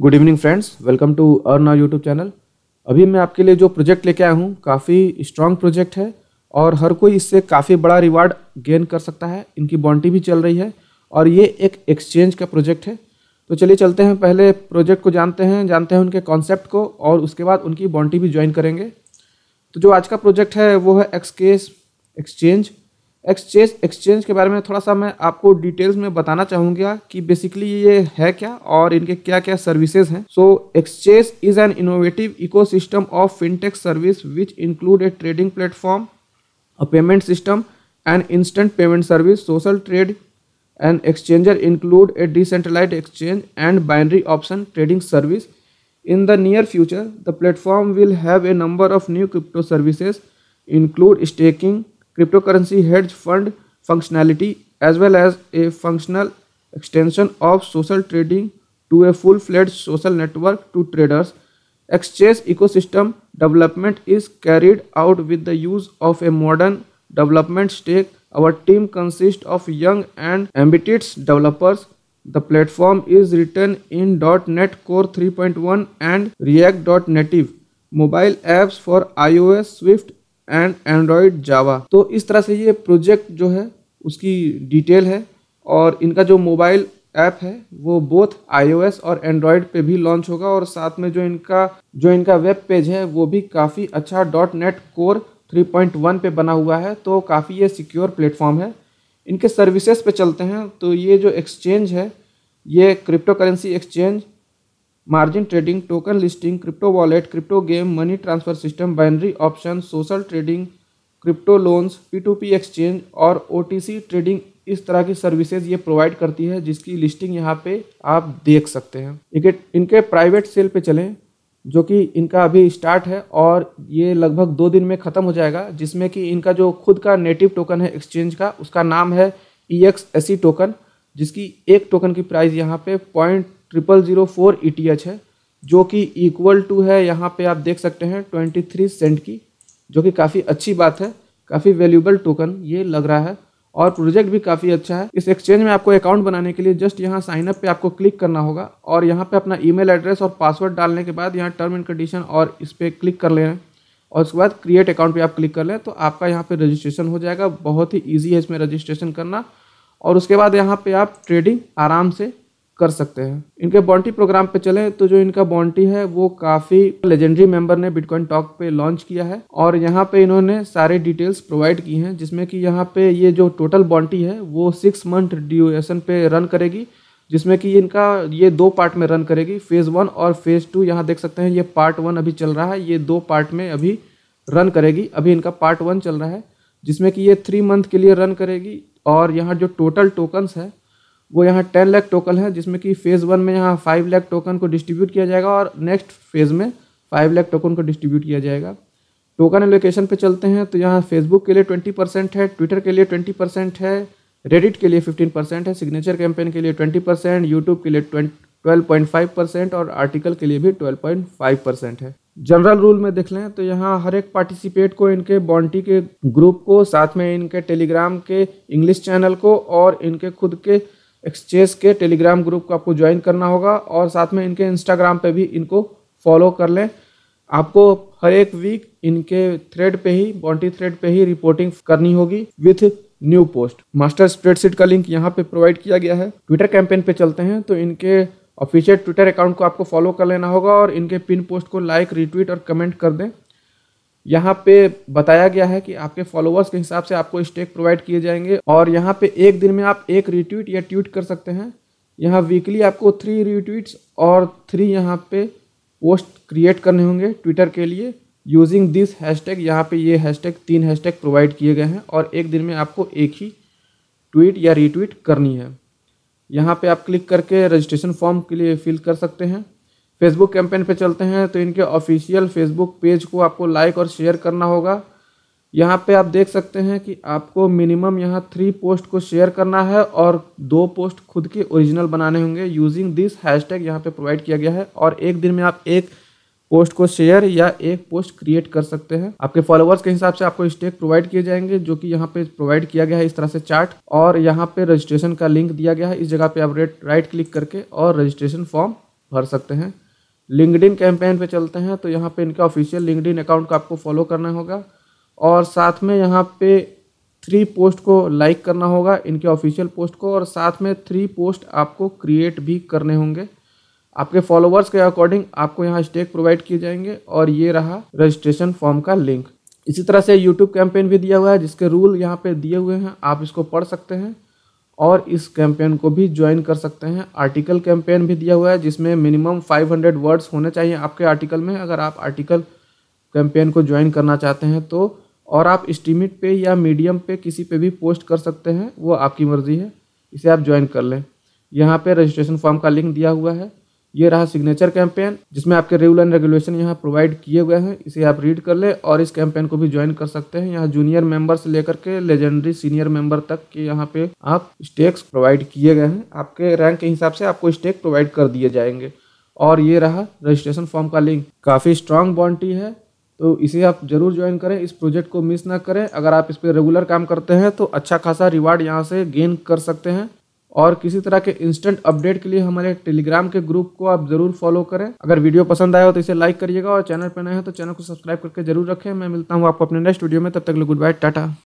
Good evening friends welcome to earn R YouTube channel अभी मैं आपके लिए जो प्रोजेक्ट लेके आया हूँ काफ़ी स्ट्रांग प्रोजेक्ट है और हर कोई इससे काफ़ी बड़ा रिवार्ड गेन कर सकता है इनकी बॉन्टी भी चल रही है और ये एक एक्सचेंज का प्रोजेक्ट है तो चलिए चलते हैं पहले प्रोजेक्ट को जानते हैं जानते हैं उनके कॉन्सेप्ट को और उसके बाद उनकी बॉन्टी भी ज्वाइन करेंगे तो जो आज का प्रोजेक्ट है वो है एक्सकेस एक्सचेंज एक्सचेंज एक्सचेंज के बारे में थोड़ा सा मैं आपको डिटेल्स में बताना चाहूँगा कि बेसिकली ये है क्या और इनके क्या क्या सर्विसेज हैं so exchange is an innovative ecosystem of fintech service which include a trading platform a payment system and instant payment service social trade and exchanger include a decentralize exchange and binary option trading service in the near future the platform will have a number of new crypto services include staking cryptocurrency hedge fund functionality as well as a functional extension of social trading to a full-fledged social network to traders. Exchange ecosystem development is carried out with the use of a modern development stack. Our team consists of young and ambitious developers. The platform is written in .NET Core 3.1 and React Native. Mobile apps for iOS, Swift and Android Java तो इस तरह से ये project जो है उसकी detail है और इनका जो मोबाइल ऐप है वो बोथ आईओएस और एंड्रॉयड पे भी लॉन्च होगा और साथ में जो इनका जो इनका वेब पेज है वो भी काफ़ी अच्छा डॉट नेट कोर 3.1 पे बना हुआ है तो काफ़ी ये सिक्योर प्लेटफॉर्म है इनके सर्विसेज पे चलते हैं तो ये जो एक्सचेंज है ये crypto currency exchange margin trading token listing crypto wallet crypto game money transfer system binary option social trading crypto loans P two P exchange और ओ टी सी ट्रेडिंग इस तरह की सर्विसेज ये प्रोवाइड करती है जिसकी लिस्टिंग यहाँ पे आप देख सकते हैं इनके प्राइवेट सेल पे चलें जो कि इनका अभी स्टार्ट है और ये लगभग दो दिन में ख़त्म हो जाएगा जिसमें कि इनका जो खुद का नेटिव टोकन है एक्सचेंज का उसका नाम है ई एक्स एस टोकन जिसकी एक टोकन की प्राइस यहाँ पे point triple zero four E T H है जो कि इक्वल टू है यहाँ पे आप देख सकते हैं ट्वेंटी थ्री सेंट की जो कि काफ़ी अच्छी बात है काफ़ी वैल्यूबल टोकन ये लग रहा है और प्रोजेक्ट भी काफ़ी अच्छा है इस एक्सचेंज में आपको अकाउंट बनाने के लिए जस्ट यहाँ साइनअप पे आपको क्लिक करना होगा और यहाँ पे अपना ईमेल एड्रेस और पासवर्ड डालने के बाद यहाँ टर्म एंड कंडीशन और इस पर क्लिक कर लें और उसके बाद क्रिएट अकाउंट पे आप क्लिक कर लें तो आपका यहाँ पे रजिस्ट्रेशन हो जाएगा बहुत ही ईजी है इसमें रजिस्ट्रेशन करना और उसके बाद यहाँ पे आप ट्रेडिंग आराम से कर सकते हैं इनके बॉन्टी प्रोग्राम पे चले तो जो इनका बॉन्टी है वो काफी लेजेंडरी मेंबर ने बिटकॉइन टॉक पे लॉन्च किया है और यहाँ पे इन्होंने सारे डिटेल्स प्रोवाइड की हैं जिसमें कि यहाँ पे ये जो टोटल बॉन्टी है वो सिक्स मंथ ड्यूरेशन पे रन करेगी जिसमें कि इनका ये दो पार्ट में रन करेगी फेज़ वन और फेज़ टू यहाँ देख सकते हैं ये पार्ट वन अभी चल रहा है ये दो पार्ट में अभी रन करेगी अभी इनका पार्ट वन चल रहा है जिसमें कि ये थ्री मंथ के लिए रन करेगी और यहाँ जो टोटल टोकन्स है वो यहाँ टेन लैख टोकन है जिसमें कि फेज़ वन में यहाँ फाइव लैख टोकन को डिस्ट्रीब्यूट किया जाएगा और नेक्स्ट फेज़ में फाइव लैख टोकन को डिस्ट्रीब्यूट किया जाएगा टोकन एलोकेशन पे चलते हैं तो यहाँ फेसबुक के लिए ट्वेंटी परसेंट है ट्विटर के लिए ट्वेंटी परसेंट है रेडिट के लिए फिफ्टीन परसेंट है सिग्नेचर कैंपेन के लिए ट्वेंटी परसेंट यूट्यूब के लिए twenty twelve point five percent और आर्टिकल के लिए भी ट्वेल्व पॉइंट फाइव परसेंट है जनरल रूल में देख लें तो यहाँ हर एक पार्टिसिपेट को इनके बॉन्टी के ग्रुप को साथ में इनके टेलीग्राम के इंग्लिश चैनल को और इनके खुद के एक्सचेंज के टेलीग्राम ग्रुप को आपको ज्वाइन करना होगा और साथ में इनके इंस्टाग्राम पे भी इनको फॉलो कर लें आपको हर एक वीक इनके थ्रेड पे ही बॉन्टी थ्रेड पे ही रिपोर्टिंग करनी होगी with new post master spreadsheet का लिंक यहाँ पे प्रोवाइड किया गया है ट्विटर कैंपेन पे चलते हैं तो इनके ऑफिशियल ट्विटर अकाउंट को आपको फॉलो कर लेना होगा और इनके पिन पोस्ट को लाइक रिट्वीट और कमेंट कर दें यहाँ पे बताया गया है कि आपके फॉलोअर्स के हिसाब से आपको स्टेक प्रोवाइड किए जाएंगे और यहाँ पे एक दिन में आप एक रिट्वीट या ट्वीट कर सकते हैं यहाँ वीकली आपको थ्री रिट्वीट्स और थ्री यहाँ पे पोस्ट क्रिएट करने होंगे ट्विटर के लिए यूजिंग दिस हैशटैग यहाँ पे ये हैशटैग तीन हैशटैग प्रोवाइड किए गए हैं और एक दिन में आपको एक ही ट्वीट या रीट्वीट करनी है यहाँ पे आप क्लिक करके रजिस्ट्रेशन फॉर्म के लिए फिल कर सकते हैं फेसबुक कैंपेन पे चलते हैं तो इनके ऑफिशियल फेसबुक पेज को आपको लाइक और शेयर करना होगा यहाँ पे आप देख सकते हैं कि आपको मिनिमम यहाँ थ्री पोस्ट को शेयर करना है और दो पोस्ट खुद के ओरिजिनल बनाने होंगे यूजिंग दिस हैशटैग यहाँ पे प्रोवाइड किया गया है और एक दिन में आप एक पोस्ट को शेयर या एक पोस्ट क्रिएट कर सकते हैं आपके फॉलोअर्स के हिसाब से आपको स्टेक प्रोवाइड किए जाएंगे जो कि यहाँ पे प्रोवाइड किया गया है इस तरह से चार्ट और यहाँ पे रजिस्ट्रेशन का लिंक दिया गया है इस जगह पे आप रेट राइट क्लिक करके और रजिस्ट्रेशन फॉर्म भर सकते हैं लिंकड इन कैंपेन पर चलते हैं तो यहाँ पर इनका ऑफिशियल लिंकड अकाउंट को आपको फॉलो करना होगा और साथ में यहाँ पे थ्री पोस्ट को लाइक करना होगा इनके ऑफिशियल पोस्ट को और साथ में थ्री पोस्ट आपको क्रिएट भी करने होंगे आपके फॉलोअर्स के अकॉर्डिंग आपको यहाँ स्टेक प्रोवाइड किए जाएंगे और ये रहा रजिस्ट्रेशन फॉर्म का लिंक इसी तरह से यूट्यूब कैंपेन भी दिया हुआ है जिसके रूल यहाँ पे दिए हुए हैं आप इसको पढ़ सकते हैं और इस कैंपेन को भी ज्वाइन कर सकते हैं आर्टिकल कैंपेन भी दिया हुआ है जिसमें मिनिमम 500 वर्ड्स होने चाहिए आपके आर्टिकल में अगर आप आर्टिकल कैंपेन को ज्वाइन करना चाहते हैं तो और आप स्टीमिट पे या मीडियम पे किसी पे भी पोस्ट कर सकते हैं वो आपकी मर्ज़ी है इसे आप ज्वाइन कर लें यहाँ पे रजिस्ट्रेशन फॉर्म का लिंक दिया हुआ है ये रहा सिग्नेचर कैंपेन जिसमें आपके रूल एंड रेगुलेशन यहाँ प्रोवाइड किए हुए हैं इसे आप रीड कर लें और इस कैंपेन को भी ज्वाइन कर सकते हैं यहाँ जूनियर मेंबर से लेकर के लेजेंडरी सीनियर मेंबर तक के यहाँ पे आप स्टेक्स प्रोवाइड किए गए हैं आपके रैंक के हिसाब से आपको स्टेक प्रोवाइड कर दिए जाएंगे और ये रहा रजिस्ट्रेशन फॉर्म का लिंक काफ़ी स्ट्रांग बॉन्टी है तो इसे आप जरूर ज्वाइन करें इस प्रोजेक्ट को मिस ना करें अगर आप इस पर रेगुलर काम करते हैं तो अच्छा खासा रिवार्ड यहाँ से गेन कर सकते हैं और किसी तरह के इंस्टेंट अपडेट के लिए हमारे टेलीग्राम के ग्रुप को आप जरूर फॉलो करें अगर वीडियो पसंद आया हो तो इसे लाइक करिएगा और चैनल पर नए हो तो चैनल को सब्सक्राइब करके जरूर रखें मैं मिलता हूँ आपको अपने नेक्स्ट वीडियो में तब तक गुड बाय टाटा